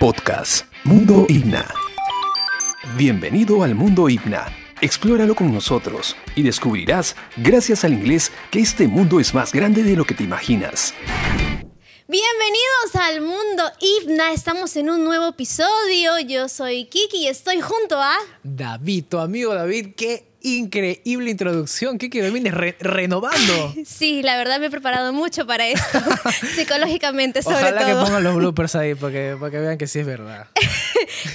Podcast Mundo Igna. Bienvenido al Mundo Igna. Explóralo con nosotros y descubrirás, gracias al inglés, que este mundo es más grande de lo que te imaginas. Bienvenidos al mundo Hipna. estamos en un nuevo episodio. Yo soy Kiki y estoy junto a David, tu amigo David, que increíble introducción. Kiki que vienes renovando. Sí, la verdad me he preparado mucho para esto, psicológicamente sobre Ojalá que pongan los bloopers ahí para que, vean que sí es verdad.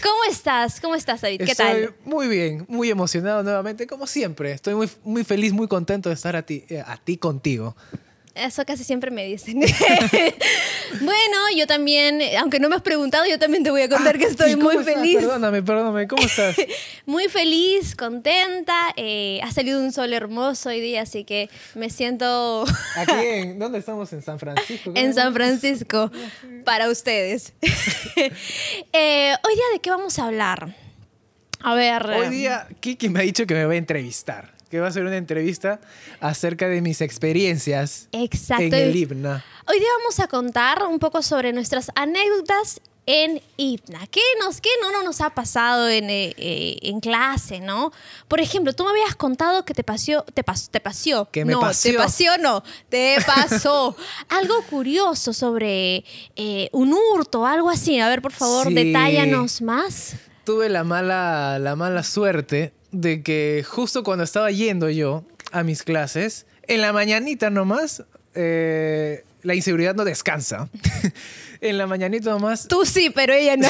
¿Cómo estás? ¿Cómo estás, David? ¿Qué estoy tal? Muy bien, muy emocionado nuevamente, como siempre. Estoy muy, muy feliz, muy contento de estar a ti, eh, a ti contigo. Eso casi siempre me dicen. Bueno, yo también, aunque no me has preguntado, yo también te voy a contar ah, que estoy muy feliz. Perdóname, perdóname, ¿cómo estás? muy feliz, contenta. Eh, ha salido un sol hermoso hoy día, así que me siento. ¿Aquí? ¿Dónde estamos? ¿En San Francisco? En San Francisco, ah, para ustedes. Eh, hoy día, ¿de qué vamos a hablar? A ver. Hoy día, em, Kiki me ha dicho que me va a entrevistar que va a ser una entrevista acerca de mis experiencias en el Hoy día vamos a contar un poco sobre nuestras anécdotas en hipna. ¿Qué, nos, qué no, nos ha pasado eh, eh, en, clase, no? Por ejemplo, tú me habías contado que te pasó... te, pasó? te no, te pasó, no, te pasó. algo curioso sobre eh, un hurto, algo así. A ver, por favor, detállanos más. Tuve la mala, la mala suerte de que justo cuando estaba yendo yo a mis clases, en la mañanita nomás, eh, la inseguridad no descansa. en la mañanita nomás... Tú sí, pero ella no.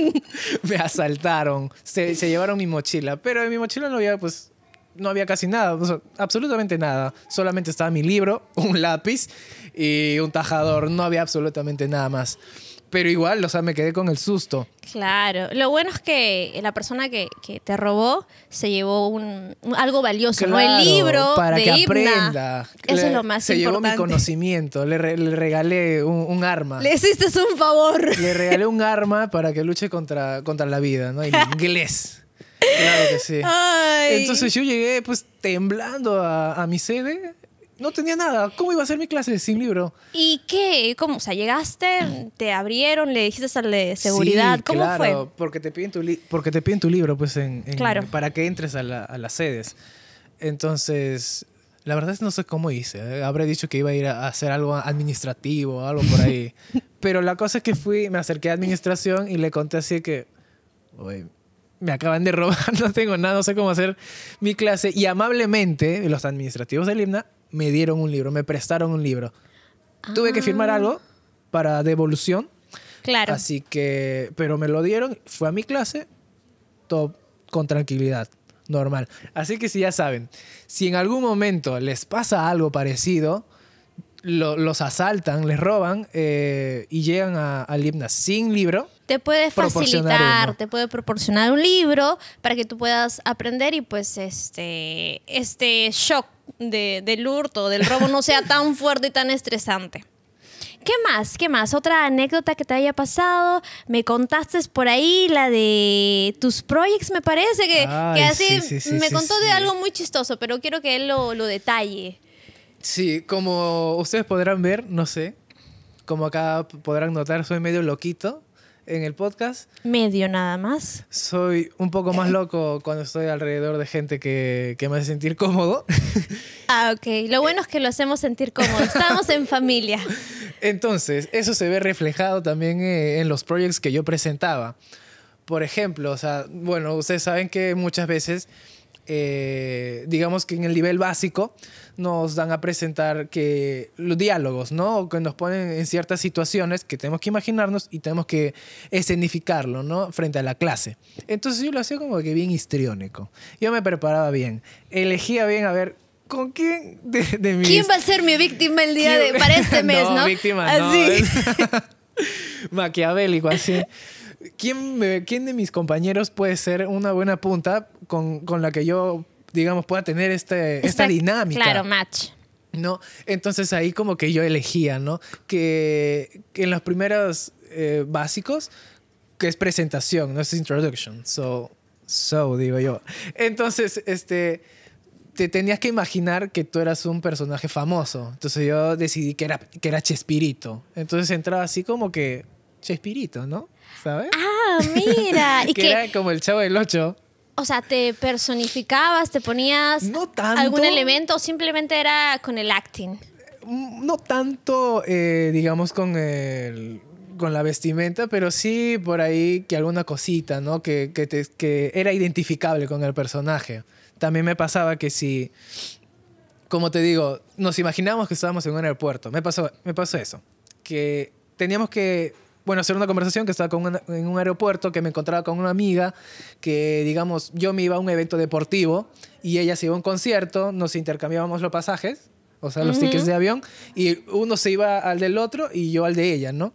me asaltaron, se, llevaron mi mochila, pero en mi mochila no había pues... No había casi nada, absolutamente nada. Solamente estaba mi libro, un lápiz y un tajador. No había absolutamente nada más. Pero igual, o sea, me quedé con el susto. Claro. Lo bueno es que la persona que, que te robó se llevó un, algo valioso, ¿no? El libro para de que aprenda. Eso es lo más importante. Se llevó mi conocimiento. Le, regalé un, arma. Le hiciste un favor. Le regalé un arma para que luche contra, contra la vida, ¿no? El inglés. Claro que sí. Entonces yo llegué pues temblando a, a mi sede no tenía nada. ¿Cómo iba a hacer mi clase sin libro? ¿Y qué? ¿Cómo? O sea, llegaste, te abrieron, le dijiste hacerle de seguridad. ¿Cómo fue? Porque te piden tu, porque te piden tu libro, pues, para que entres a, las sedes. Entonces, la verdad es que no sé cómo hice. Habré dicho que iba a ir a hacer algo administrativo, algo por ahí. Pero la cosa es que fui, me acerqué a administración y le conté así que, me acaban de robar, no tengo nada, no sé cómo hacer mi clase. Y amablemente, los administrativos del himna me dieron un libro, me prestaron un libro. Tuve que firmar ah. algo para devolución. Claro. Así que, pero me lo dieron, fue a mi clase, todo con tranquilidad, normal. Así que si ya saben, si en algún momento les pasa algo parecido, los asaltan, les roban eh, y llegan a, al sin libro. Te puede facilitar, te puede proporcionar un libro para que tú puedas aprender y pues este, este shock de, del hurto, del robo, no sea tan fuerte y tan estresante. ¿Qué más? ¿Qué más? Otra anécdota que te haya pasado. Me contaste por ahí la de tus projects me parece, que, así me contó de algo muy chistoso, pero quiero que él lo, lo detalle. Sí, como ustedes podrán ver, no sé, como acá podrán notar, soy medio loquito en el podcast. Medio nada más. Soy un poco más loco cuando estoy alrededor de gente que, me hace sentir cómodo. Ah, ok. Lo bueno es que lo hacemos sentir cómodo. Estamos en familia. Entonces, eso se ve reflejado también eh, en los proyectos que yo presentaba. Por ejemplo, o sea, bueno, ustedes saben que muchas veces eh, digamos que en el nivel básico, nos dan a presentar que los diálogos, ¿no? Que nos ponen en ciertas situaciones que tenemos que imaginarnos y tenemos que escenificarlo, ¿no? Frente a la clase. Entonces yo lo hacía como que bien histriónico. Yo me preparaba bien, elegía bien a ver ¿Con quién de, de ¿Quién va a ser mi víctima el día de para este mes, no? ¿no? Víctima, Así. maquiavélico así. ¿Quién, ¿Quién de mis compañeros puede ser una buena punta con, la que yo, digamos, pueda tener este, esta, dinámica? Claro, match. ¿No? Entonces ahí como que yo elegía, ¿no? Que, en los primeros eh, básicos, que es presentación, no es introduction. So, so digo yo. Entonces, este te tenías que imaginar que tú eras un personaje famoso. Entonces yo decidí que era, que era Chespirito. Entonces entraba así como que Chespirito, ¿no? ¿Sabes? Ah, mira. era como el chavo del 8. O sea, te personificabas, te ponías algún elemento o simplemente era con el acting. Mm, no tanto, eh, digamos, con con la vestimenta, pero sí por ahí que alguna cosita, ¿no? Que, que era identificable con el personaje también me pasaba que si, como te digo, nos imaginamos que estábamos en un aeropuerto, me pasó, me pasó eso, que teníamos que bueno, hacer una conversación que estaba en un aeropuerto, que me encontraba con una amiga, que digamos, yo me iba a un evento deportivo y ella se iba a un concierto, nos intercambiábamos los pasajes, o sea, los tickets de avión, y uno se iba al del otro y yo al de ella, ¿no?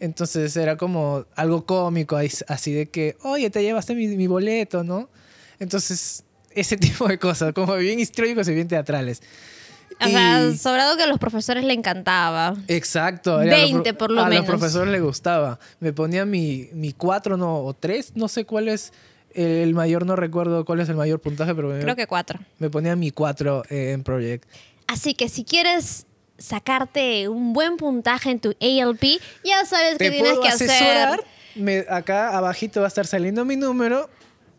Entonces era como algo cómico, así de que, oye, te llevaste mi, mi boleto, ¿no? Entonces ese tipo de cosas, como bien históricos y bien teatrales. O sea, sobrado que a los profesores le encantaba. Exacto. 20 por lo menos. A los profesores le gustaba. Me ponía mi, mi 4 no, o 3, no sé cuál es el mayor, no recuerdo cuál es el mayor puntaje, pero... Creo que 4. Me ponía mi 4 en Project. Así que si quieres sacarte un buen puntaje en tu ALP, ya sabes que tienes que hacer. acá abajito va a estar saliendo mi número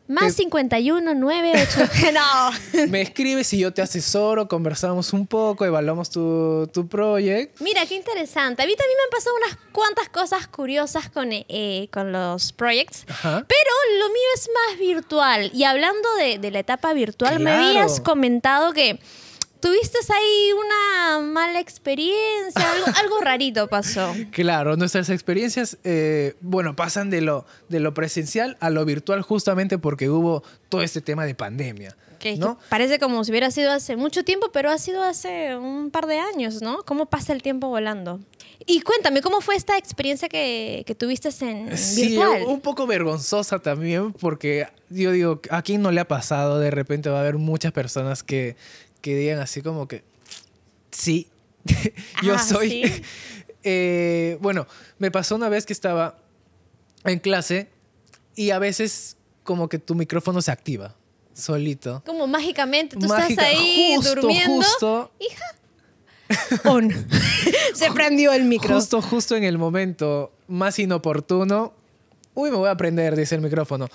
más 51, 9, no. Me escribes y yo te asesoro, conversamos un poco, evaluamos tu, tu proyecto. Mira, qué interesante. A mí también me han pasado unas cuantas cosas curiosas con, eh, eh, con los projects, pero lo mío es más virtual. Y hablando de, la etapa virtual, me habías comentado que tuviste ahí una mala experiencia, algo, algo rarito pasó. Claro, nuestras experiencias, eh, bueno, pasan de lo, de lo presencial a lo virtual justamente porque hubo todo este tema de pandemia. ¿no? Parece como si hubiera sido hace mucho tiempo, pero ha sido hace un par de años, ¿no? ¿Cómo pasa el tiempo volando? Y cuéntame, ¿cómo fue esta experiencia que, que tuviste en sí, un poco vergonzosa también, porque yo digo, ¿a quién no le ha pasado? De repente va a haber muchas personas que, que digan así como que, sí, yo ah, soy. Eh, bueno, me pasó una vez que estaba en clase y a veces como que tu micrófono se activa solito. Como mágicamente, tú estás ahí durmiendo. Justo, hija. se prendió el micrófono Justo, justo en el momento más inoportuno. Uy, me voy a prender, dice el micrófono.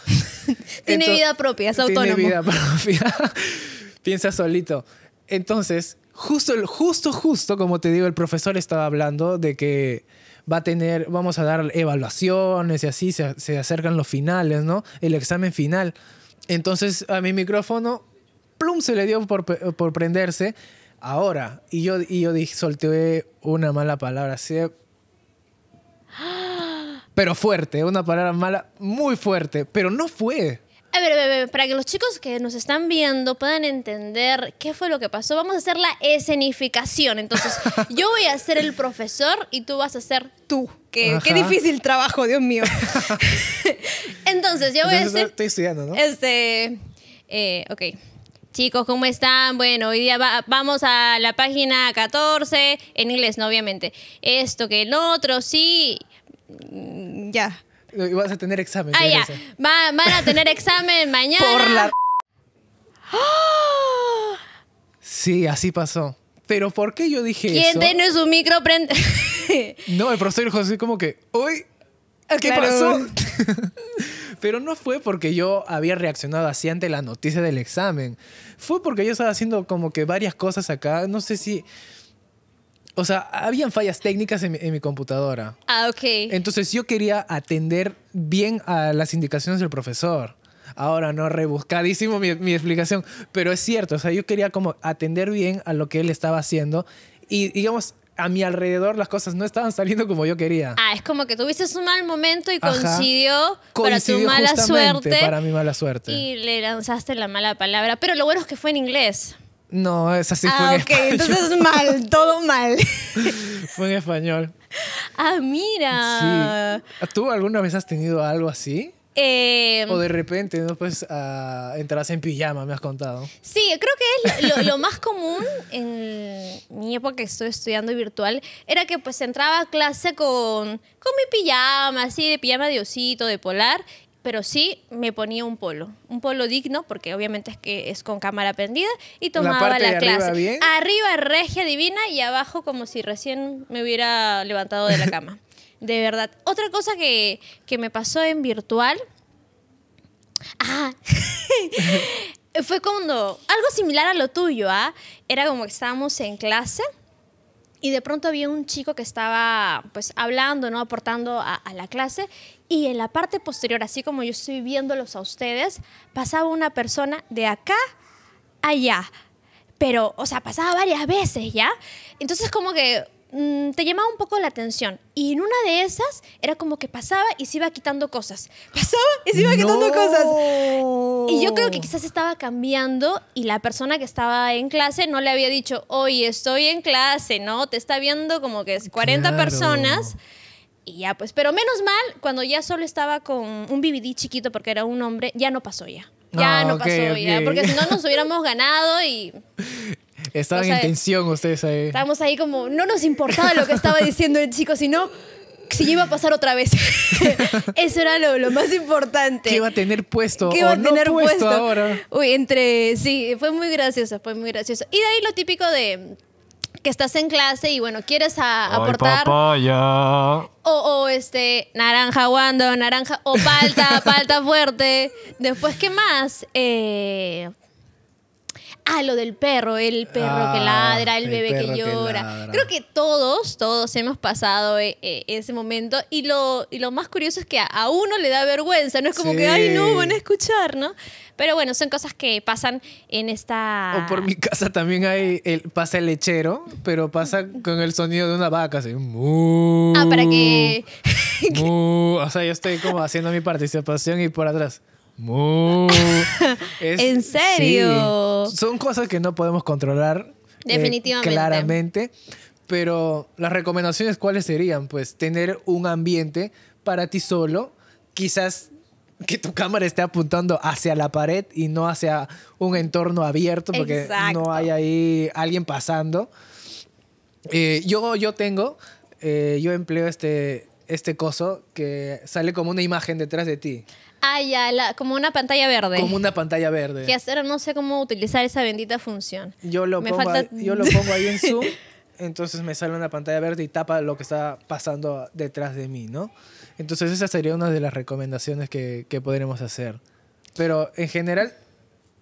tiene vida propia, es autónomo. Tiene vida propia piensa solito. Entonces, justo, justo, justo, como te digo, el profesor estaba hablando de que va a tener, vamos a dar evaluaciones y así, se, acercan los finales, ¿no? El examen final. Entonces, a mi micrófono, plum, se le dio por, prenderse. Ahora, y yo, y yo dije, solté una mala palabra, así pero fuerte, una palabra mala muy fuerte, pero no fue, a ver, para que los chicos que nos están viendo puedan entender qué fue lo que pasó, vamos a hacer la escenificación. Entonces, yo voy a ser el profesor y tú vas a ser tú. Qué, difícil trabajo, Dios mío. Entonces, yo voy a ser... Estoy estudiando, ¿no? Este... Eh, ok. Chicos, ¿cómo están? Bueno, hoy día vamos a la página 14, en inglés, no, obviamente. Esto que el otro, sí. Mm, ya. Vas a tener examen. Ah, ya. van a tener examen mañana. Por la... ¡Ah! Sí, así pasó. Pero ¿por qué yo dije eso? ¿Quién tiene su micro? Prende... no, el profesor José como que, hoy, ah, ¿qué pasó? Pero no fue porque yo había reaccionado así ante la noticia del examen. Fue porque yo estaba haciendo como que varias cosas acá. No sé si o sea, habían fallas técnicas en mi, computadora. Ah, ok. Entonces yo quería atender bien a las indicaciones del profesor. Ahora no, rebuscadísimo mi, explicación, pero es cierto, o sea, yo quería como atender bien a lo que él estaba haciendo y digamos, a mi alrededor las cosas no estaban saliendo como yo quería. Ah, es como que tuviste un mal momento y coincidió, para tu mala suerte. Para mi mala suerte. Y le lanzaste la mala palabra. Pero lo bueno es que fue en inglés. No, es así fue ah, en entonces mal, todo mal. fue en español. Ah, mira. Sí. ¿Tú alguna vez has tenido algo así? Eh, o de repente, ¿no? Pues ah, entrarás en pijama, me has contado. Sí, creo que es lo, más común en mi época que estoy estudiando virtual, era que pues entraba a clase con, con mi pijama, así de pijama de osito, de polar, pero sí me ponía un polo, un polo digno, porque obviamente es que es con cámara prendida, y tomaba la, clase. Arriba, regia divina y abajo como si recién me hubiera levantado de la cama. de verdad. Otra cosa que, me pasó en virtual. Ah. fue cuando algo similar a lo tuyo, ¿ah? Era como que estábamos en clase y de pronto había un chico que estaba pues hablando, ¿no? Aportando a, la clase y en la parte posterior, así como yo estoy viéndolos a ustedes, pasaba una persona de acá allá. Pero, o sea, pasaba varias veces, ¿ya? Entonces como que Mm, te llamaba un poco la atención. Y en una de esas era como que pasaba y se iba quitando cosas. Pasaba y se iba quitando cosas. Y yo creo que quizás estaba cambiando y la persona que estaba en clase no le había dicho, hoy estoy en clase, ¿no? Te está viendo como que 40 personas. Y ya, pues, pero menos mal, cuando ya solo estaba con un BBD chiquito porque era un hombre, ya no pasó ya. Ya ah, no, pasó ya, porque si no nos hubiéramos ganado y... Estaban en tensión ustedes ahí. Estábamos ahí como, no nos importaba lo que estaba diciendo el chico, sino si iba a pasar otra vez. Eso era lo, más importante. ¿Qué iba a tener puesto? ¿Qué iba a tener puesto, ahora? Uy, entre. Sí, fue muy gracioso, fue muy gracioso. Y de ahí lo típico de que estás en clase y bueno, quieres aportar. O, o, este, naranja guando, naranja, o palta, palta fuerte. Después, ¿qué más? Eh, ah, lo del perro, el perro que ah, ladra, el, bebé que llora. Creo que todos, todos hemos pasado eh, eh, ese momento y lo, lo más curioso es que a, uno le da vergüenza, no es como que, ay, no, van a escuchar, ¿no? Pero bueno, son cosas que pasan en esta... O por mi casa también hay el, pasa el lechero, pero pasa con el sonido de una vaca, así. ah, para que... o sea, yo estoy como haciendo mi participación y por atrás. ¿En serio? Son cosas que no podemos controlar. Eh, Definitivamente. claramente. Pero las recomendaciones, ¿cuáles serían? Pues tener un ambiente para ti solo. Quizás que tu cámara esté apuntando hacia la pared y no hacia un entorno abierto porque no hay ahí alguien pasando. Eh, yo, yo tengo, eh, yo empleo este, este coso que sale como una imagen detrás de ti. Ah, ya, como una pantalla verde. Como una pantalla verde. Que hacer, no sé cómo utilizar esa bendita función. Yo lo, pongo, ahí, yo lo pongo en Zoom, entonces me sale una pantalla verde y tapa lo que está pasando detrás de mí, ¿no? Entonces esa sería una de las recomendaciones que, que podremos hacer. Pero en general,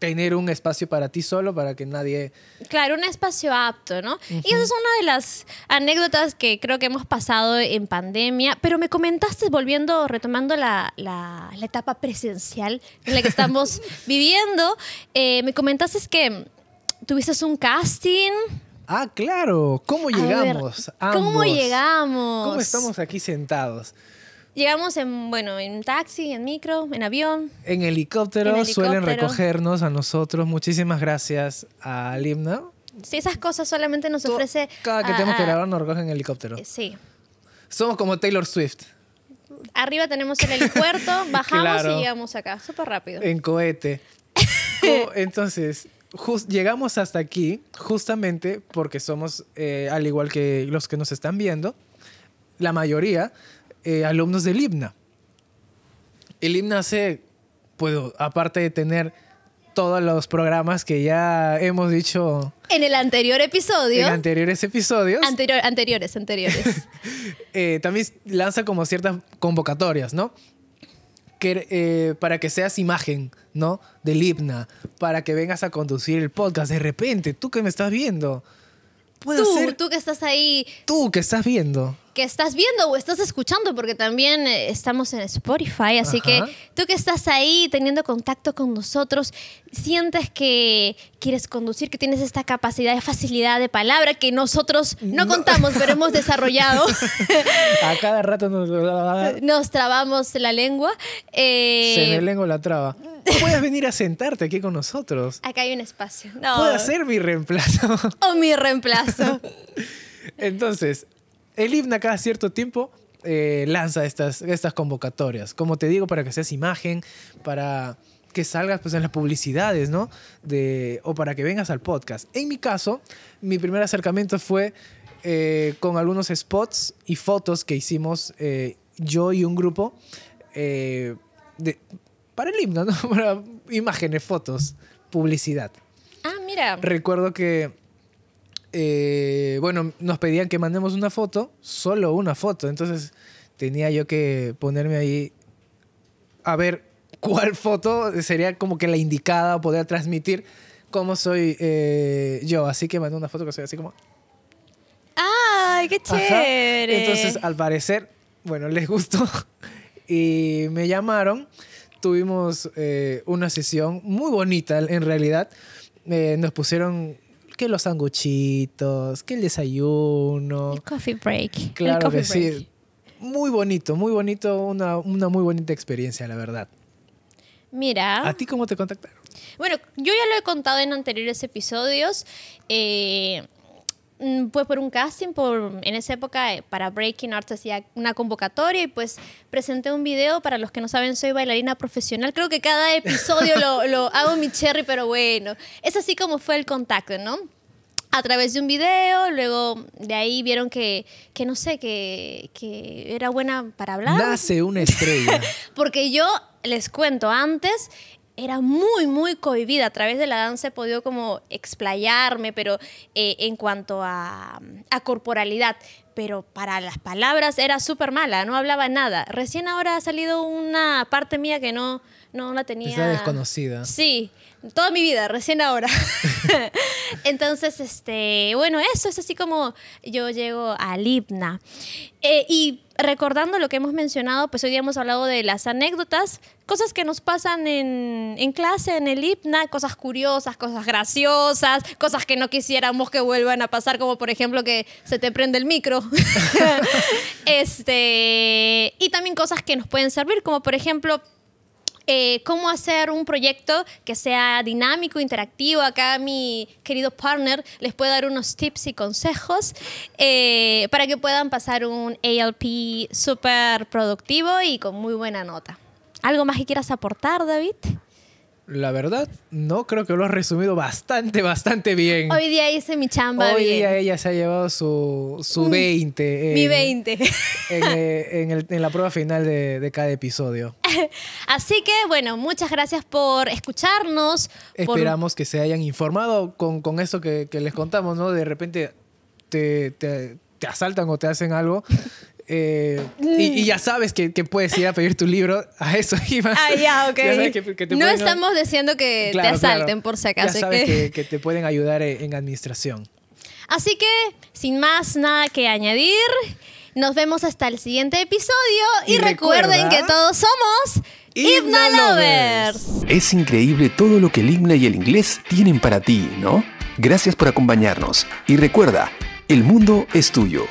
tener un espacio para ti solo, para que nadie... Claro, un espacio apto, ¿no? Y esa es una de las anécdotas que creo que hemos pasado en pandemia, pero me comentaste, volviendo, retomando la, etapa presencial en la que estamos viviendo, eh, me comentaste que tuviste un casting. Ah, claro, ¿cómo llegamos? ¿Cómo llegamos? ¿Cómo estamos aquí sentados? Llegamos en, bueno, en taxi, en micro, en avión. En helicóptero, suelen recogernos a nosotros. Muchísimas gracias a Limna. Si esas cosas solamente nos ofrece... Cada que tenemos que grabar nos recogen en helicóptero. Eh, sí. Somos como Taylor Swift. Arriba tenemos el aeropuerto, bajamos y llegamos acá. Súper rápido. En cohete. Entonces, llegamos hasta aquí justamente porque somos, eh, al igual que los que nos están viendo, la mayoría eh, alumnos del himna. El himna hace puedo aparte de tener todos los programas que ya hemos dicho. En el anterior episodio. En anteriores episodios. anteriores, anteriores. Eh, también lanza como ciertas convocatorias, ¿no? Que, eh, para que seas imagen, ¿no? Del himna, para que vengas a conducir el podcast. De repente, tú que me estás viendo. tú, tú que estás ahí. Tú que estás viendo estás viendo o estás escuchando, porque también eh, estamos en Spotify, así que tú que estás ahí teniendo contacto con nosotros, sientes que quieres conducir, que tienes esta capacidad de facilidad de palabra que nosotros no, contamos, pero hemos desarrollado. A cada rato nos, trabamos la lengua. Eh, Se me lengua la traba. Puedes venir a sentarte aquí con nosotros. Acá hay un espacio. No. Puedes ser mi reemplazo. O mi reemplazo. Entonces, el himno cada cierto tiempo eh, lanza estas, estas convocatorias. Como te digo, para que seas imagen, para que salgas pues en las publicidades, ¿no? De, o para que vengas al podcast. En mi caso, mi primer acercamiento fue eh, con algunos spots y fotos que hicimos eh, yo y un grupo para el himno, ¿no? para imágenes, fotos, publicidad. Ah, mira. Recuerdo que eh, bueno, nos pedían que mandemos una foto, solo una foto. Entonces tenía yo que ponerme ahí a ver cuál foto sería como que la indicada o poder transmitir cómo soy eh, yo. Así que mandé una foto que soy así como... ¡Ay, qué chévere! Entonces, al parecer, bueno, les gustó y me llamaron. Tuvimos eh, una sesión muy bonita, en realidad. nos pusieron que los sanguchitos, que el desayuno. El coffee break. Claro que sí. Muy bonito, muy bonito, una, una muy bonita experiencia, la verdad. Mira. ¿A ti cómo te contactaron? Bueno, yo ya lo he contado en anteriores episodios. Eh, pues por un casting, por, en esa época eh, para Breaking Arts hacía una convocatoria y pues presenté un video, para los que no saben soy bailarina profesional, creo que cada episodio lo, hago mi cherry, pero bueno, es así como fue el contacto, ¿no? a través de un video, luego de ahí vieron que, no sé, que, que era buena para hablar. Nace una estrella. Porque yo, les cuento, antes era muy, muy cohibida. A través de la danza he podido como explayarme, pero eh, en cuanto a, corporalidad pero para las palabras era súper mala, no hablaba nada. Recién ahora ha salido una parte mía que no, no la tenía. desconocida. Sí, toda mi vida, recién ahora. Entonces, este, bueno, eso es así como yo llego al hipna. Eh, y recordando lo que hemos mencionado, pues hoy hemos hablado de las anécdotas, cosas que nos pasan en, clase, en el hipna, cosas curiosas, cosas graciosas, cosas que no quisiéramos que vuelvan a pasar, como por ejemplo que se te prende el micro. este, y también cosas que nos pueden servir, como por ejemplo eh, cómo hacer un proyecto que sea dinámico, interactivo. Acá mi querido partner les puede dar unos tips y consejos eh, para que puedan pasar un ALP súper productivo y con muy buena nota. ¿Algo más que quieras aportar, David? la verdad, no, creo que lo has resumido bastante, bastante bien. Hoy día hice mi chamba Hoy día ella se ha llevado su, 20. Mm, mi 20. Eh, en, la prueba final de, cada episodio. Así que, bueno, muchas gracias por escucharnos. Esperamos que se hayan informado con, eso que, les contamos, ¿no? De repente te, te asaltan o te hacen algo Eh, y, ya sabes que, puedes ir a pedir tu libro a eso, Iba. Ah, ya, ok. no estamos diciendo que te asalten, por si acaso. Ya que... te pueden ayudar en administración. Así que, sin más nada que añadir, nos vemos hasta el siguiente episodio y, recuerden que todos somos Himna Lovers. Es increíble todo lo que el himno y el inglés tienen para ti, ¿no? Gracias por acompañarnos y recuerda, el mundo es tuyo.